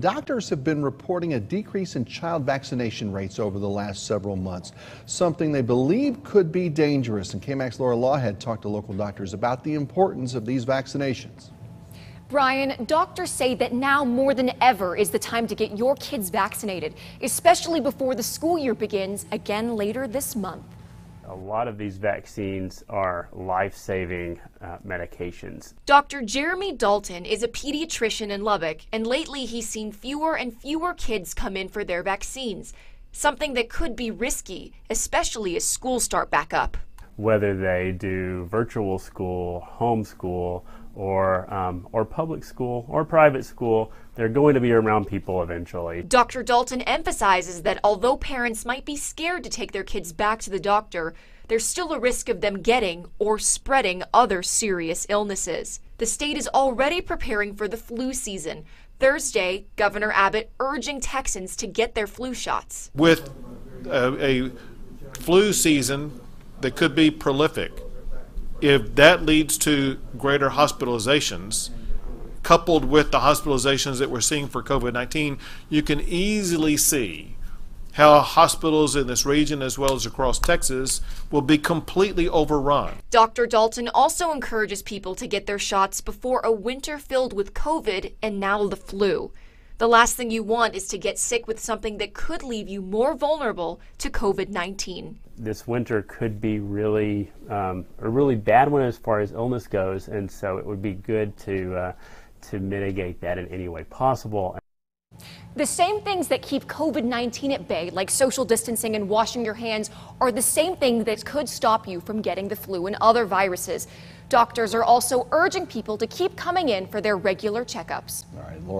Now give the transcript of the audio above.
Doctors have been reporting a decrease in child vaccination rates over the last several months, something they believe could be dangerous. And KMAX Laura Lawhead talked to local doctors about the importance of these vaccinations. Brian, doctors say that now more than ever is the time to get your kids vaccinated, especially before the school year begins again later this month a lot of these vaccines are life saving uh, medications. Dr. Jeremy Dalton is a pediatrician in Lubbock, and lately he's seen fewer and fewer kids come in for their vaccines, something that could be risky, especially as schools start back up whether they do virtual school, homeschool, or, um, or public school or private school, they're going to be around people eventually. Dr. Dalton emphasizes that although parents might be scared to take their kids back to the doctor, there's still a risk of them getting or spreading other serious illnesses. The state is already preparing for the flu season. Thursday, Governor Abbott urging Texans to get their flu shots. With a flu season that could be prolific. If that leads to greater hospitalizations, coupled with the hospitalizations that we're seeing for COVID 19, you can easily see how hospitals in this region as well as across Texas will be completely overrun. Dr. Dalton also encourages people to get their shots before a winter filled with COVID and now the flu. The last thing you want is to get sick with something that could leave you more vulnerable to COVID 19. This winter could be really um, a really bad one as far as illness goes, and so it would be good to, uh, to mitigate that in any way possible. The same things that keep COVID 19 at bay, like social distancing and washing your hands, are the same thing that could stop you from getting the flu and other viruses. Doctors are also urging people to keep coming in for their regular checkups. All right, Laura.